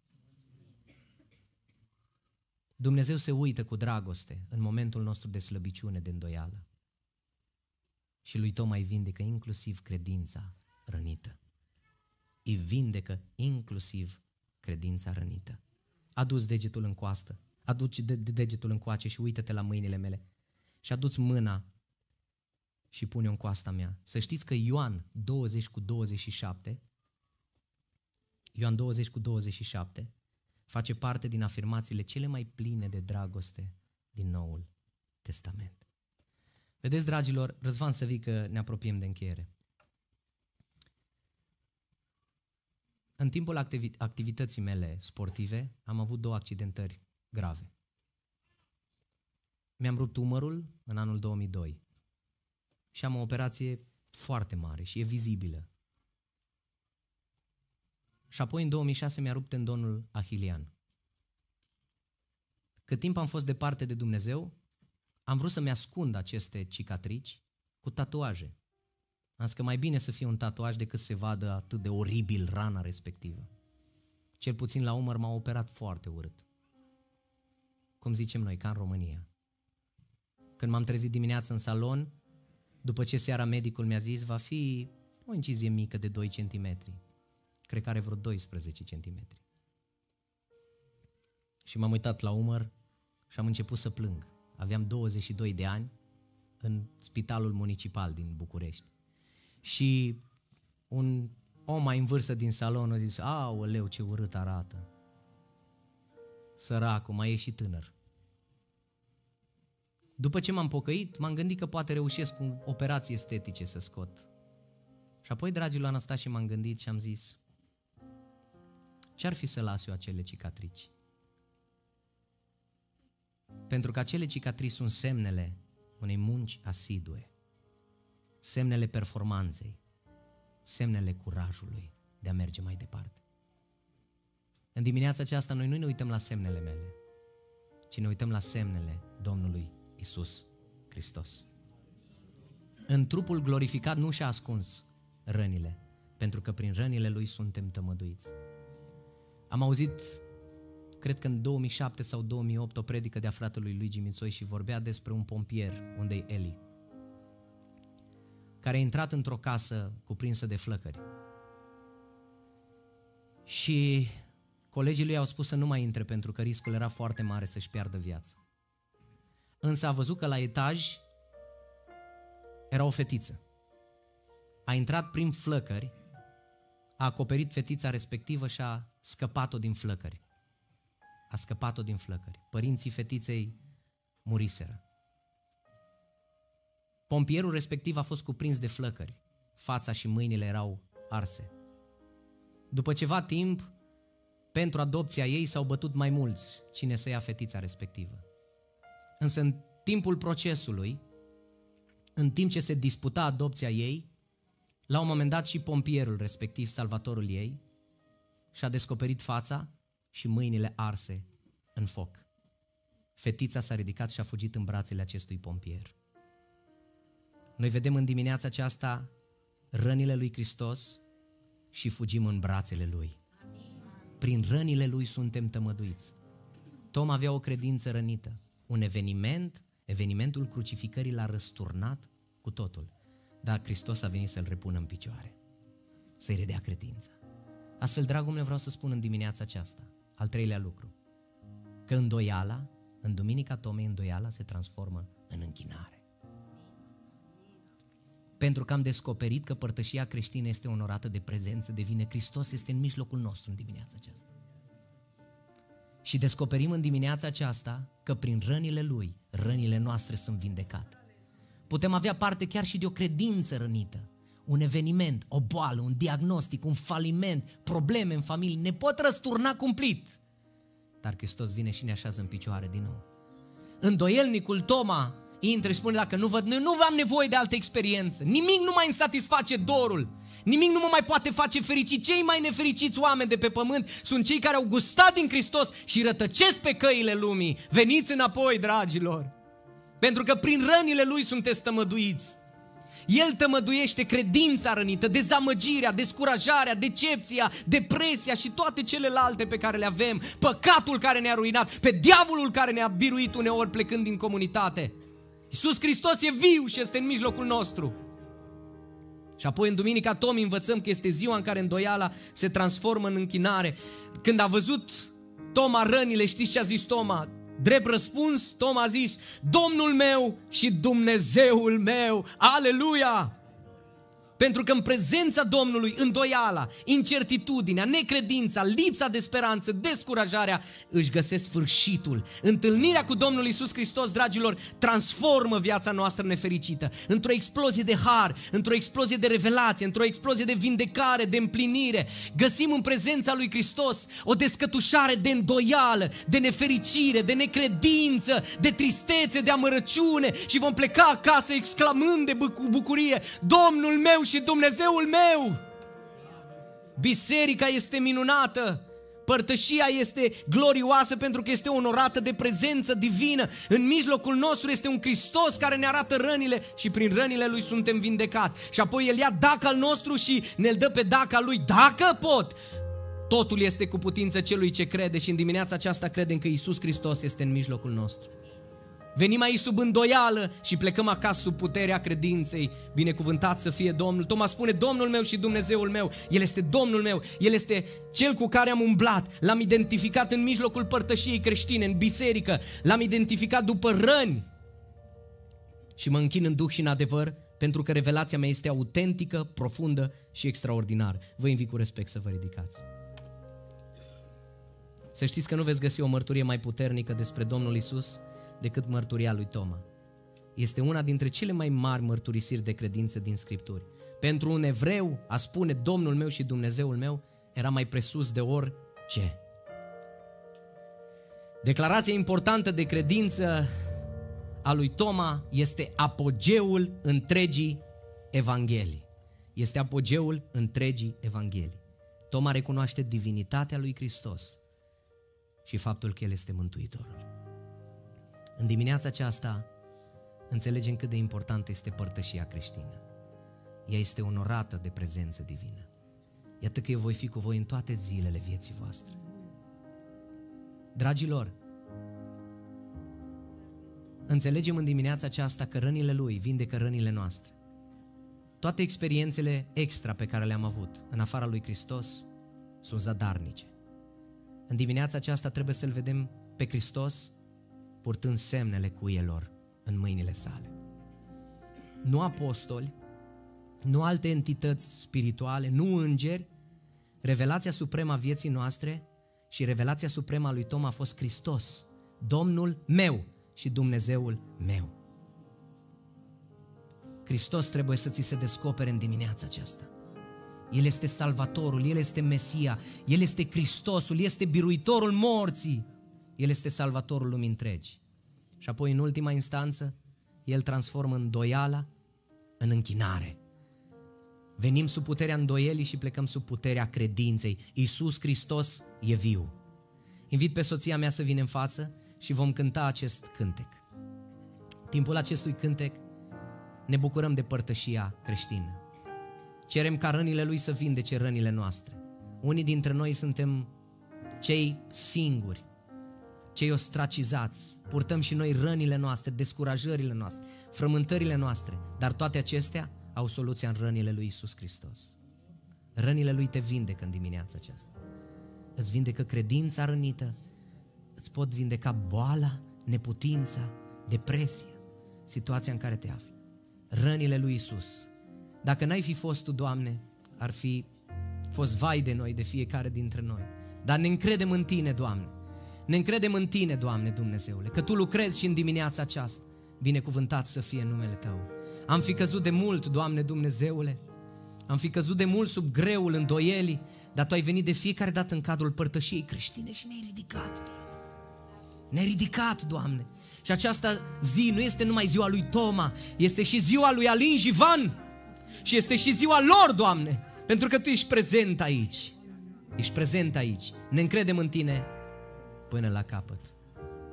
Dumnezeu se uită cu dragoste în momentul nostru de slăbiciune, de îndoială. Și lui Toma îi vindecă inclusiv credința rănită. Îi vindecă inclusiv credința rănită. Aduți degetul în coastă, aduci de- degetul în coace și uită-te la mâinile mele și aduți mâna și pune-o în coasta mea. Să știți că Ioan 20 cu 27, Ioan 20 cu 27, face parte din afirmațiile cele mai pline de dragoste din Noul Testament. Vedeți, dragilor, Răzvan să vii că ne apropiem de încheiere. În timpul activității mele sportive am avut două accidentări grave. Mi-am rupt umărul în anul 2002 și am o operație foarte mare și e vizibilă. Și apoi în 2006 mi-a rupt tendonul ahilian. Cât timp am fost departe de Dumnezeu, am vrut să-mi ascund aceste cicatrici cu tatuaje. Am zis că mai bine să fie un tatuaj decât să se vadă atât de oribil rana respectivă. Cel puțin la umăr m-a operat foarte urât. Cum zicem noi, ca în România. Când m-am trezit dimineața în salon, după ce seara medicul mi-a zis, va fi o incizie mică de 2 centimetri. Cred că are vreo 12 cm. Și m-am uitat la umăr și am început să plâng. Aveam 22 de ani în spitalul municipal din București. Și un om mai în vârstă din salon a zis, leu ce urât arată. Săracul, mai e și tânăr. După ce m-am pocăit, m-am gândit că poate reușesc cu operații estetice să scot. Și apoi, dragilor, am stat și m-am gândit și am zis, ce-ar fi să las eu acele cicatrici? Pentru că acele cicatrici sunt semnele unei munci asidue, semnele performanței, semnele curajului de a merge mai departe. În dimineața aceasta noi nu ne uităm la semnele mele, ci ne uităm la semnele Domnului Isus Hristos. În trupul glorificat nu și-a ascuns rănile, pentru că prin rănile lui suntem tămăduiți. Am auzit, cred că în 2007 sau 2008, o predică de-a fratelui Luigi Mințoi și vorbea despre un pompier, unde e Eli, care a intrat într-o casă cuprinsă de flăcări. Și colegii lui au spus să nu mai intre pentru că riscul era foarte mare să-și piardă viața. Însă a văzut că la etaj era o fetiță. A intrat prin flăcări a acoperit fetița respectivă și a scăpat-o din flăcări. A scăpat-o din flăcări. Părinții fetiței muriseră. Pompierul respectiv a fost cuprins de flăcări. Fața și mâinile erau arse. După ceva timp, pentru adopția ei s-au bătut mai mulți cine să ia fetița respectivă. Însă în timpul procesului, în timp ce se disputa adopția ei, la un moment dat și pompierul, respectiv salvatorul ei, și-a descoperit fața și mâinile arse în foc. Fetița s-a ridicat și a fugit în brațele acestui pompier. Noi vedem în dimineața aceasta rănile lui Hristos și fugim în brațele lui. Prin rănile lui suntem tămăduiți. Tom avea o credință rănită. Un eveniment, evenimentul crucificării l-a răsturnat cu totul dar Hristos a venit să-l repună în picioare, să-i redea credința. Astfel, dragul meu, vreau să spun în dimineața aceasta, al treilea lucru, că îndoiala, în Duminica Tomei, îndoiala se transformă în închinare. Pentru că am descoperit că părtășia creștină este onorată de prezență, devine Hristos, este în mijlocul nostru în dimineața aceasta. Și descoperim în dimineața aceasta că prin rănile Lui, rănile noastre sunt vindecate. Putem avea parte chiar și de o credință rănită. Un eveniment, o boală, un diagnostic, un faliment, probleme în familie ne pot răsturna cumplit. Dar Hristos vine și ne așează în picioare din nou. Îndoielnicul Toma intră și spune, dacă nu văd, nu, nu am nevoie de altă experiență. Nimic nu mai îmi satisface dorul. Nimic nu mă mai poate face fericit. Cei mai nefericiți oameni de pe pământ sunt cei care au gustat din Hristos și rătăcesc pe căile lumii. Veniți înapoi, dragilor! Pentru că prin rănile lui sunteți tămăduiți. El tămăduiește credința rănită, dezamăgirea, descurajarea, decepția, depresia și toate celelalte pe care le avem, păcatul care ne-a ruinat, pe diavolul care ne-a biruit uneori plecând din comunitate. Iisus Hristos e viu și este în mijlocul nostru. Și apoi în Duminica Tomi învățăm că este ziua în care îndoiala se transformă în închinare. Când a văzut Toma rănile, știți ce a zis Toma? Drept răspuns, Tom a zis, Domnul meu și Dumnezeul meu, aleluia! Pentru că în prezența Domnului, îndoiala, incertitudinea, necredința, lipsa de speranță, descurajarea își găsesc sfârșitul. Întâlnirea cu Domnul Isus Hristos, dragilor, transformă viața noastră nefericită într-o explozie de har, într-o explozie de revelație, într-o explozie de vindecare, de împlinire. Găsim în prezența lui Hristos o descătușare de îndoială, de nefericire, de necredință, de tristețe, de amărăciune și vom pleca acasă exclamând de bucurie, Domnul meu și Dumnezeul meu. Biserica este minunată. Părtășia este glorioasă pentru că este onorată de prezență divină. În mijlocul nostru este un Hristos care ne arată rănile și prin rănile lui suntem vindecați. Și apoi El ia dacă al nostru și ne-l dă pe daca lui. Dacă pot! Totul este cu putință celui ce crede și în dimineața aceasta credem că Isus Hristos este în mijlocul nostru. Venim aici sub îndoială și plecăm acasă sub puterea credinței. Binecuvântat să fie Domnul. Toma spune, Domnul meu și Dumnezeul meu. El este Domnul meu. El este cel cu care am umblat. L-am identificat în mijlocul părtășiei creștine, în biserică. L-am identificat după răni. Și mă închin în duh și în adevăr, pentru că revelația mea este autentică, profundă și extraordinară. Vă invit cu respect să vă ridicați. Să știți că nu veți găsi o mărturie mai puternică despre Domnul Isus decât mărturia lui Toma. Este una dintre cele mai mari mărturisiri de credință din Scripturi. Pentru un evreu, a spune Domnul meu și Dumnezeul meu, era mai presus de orice. Declarația importantă de credință a lui Toma este apogeul întregii Evanghelii. Este apogeul întregii Evanghelii. Toma recunoaște divinitatea lui Hristos și faptul că El este Mântuitorul. În dimineața aceasta înțelegem cât de importantă este părtășia creștină. Ea este onorată de prezență divină. Iată că eu voi fi cu voi în toate zilele vieții voastre. Dragilor, înțelegem în dimineața aceasta că rănile Lui vindecă rănile noastre. Toate experiențele extra pe care le-am avut în afara Lui Hristos sunt zadarnice. În dimineața aceasta trebuie să-L vedem pe Hristos purtând semnele cuielor în mâinile sale. Nu apostoli, nu alte entități spirituale, nu îngeri, revelația supremă a vieții noastre și revelația supremă a lui Tom a fost Hristos, Domnul meu și Dumnezeul meu. Hristos trebuie să ți se descopere în dimineața aceasta. El este Salvatorul, El este Mesia, El este Hristosul, El este biruitorul morții. El este salvatorul lumii întregi. Și apoi, în ultima instanță, El transformă îndoiala în închinare. Venim sub puterea îndoielii și plecăm sub puterea credinței. Iisus Hristos e viu. Invit pe soția mea să vină în față și vom cânta acest cântec. Timpul acestui cântec ne bucurăm de părtășia creștină. Cerem ca rănile Lui să vindece rănile noastre. Unii dintre noi suntem cei singuri cei ostracizați, purtăm și noi rănile noastre, descurajările noastre, frământările noastre, dar toate acestea au soluția în rănile lui Isus Hristos. Rănile lui te vindecă în dimineața aceasta. Îți vindecă credința rănită, îți pot vindeca boala, neputința, depresia, situația în care te afli. Rănile lui Isus. Dacă n-ai fi fost tu, Doamne, ar fi fost vai de noi, de fiecare dintre noi. Dar ne încredem în Tine, Doamne. Ne încredem în Tine, Doamne Dumnezeule, că Tu lucrezi și în dimineața aceasta. Binecuvântat să fie numele Tău. Am fi căzut de mult, Doamne Dumnezeule, am fi căzut de mult sub greul îndoielii, dar Tu ai venit de fiecare dată în cadrul părtășiei creștine și ne-ai ridicat, Doamne. Ne-ai ridicat, Doamne. Și această zi nu este numai ziua lui Toma, este și ziua lui Alin Jivan Van. Și este și ziua lor, Doamne, pentru că Tu ești prezent aici. Ești prezent aici. Ne încredem în Tine până la capăt.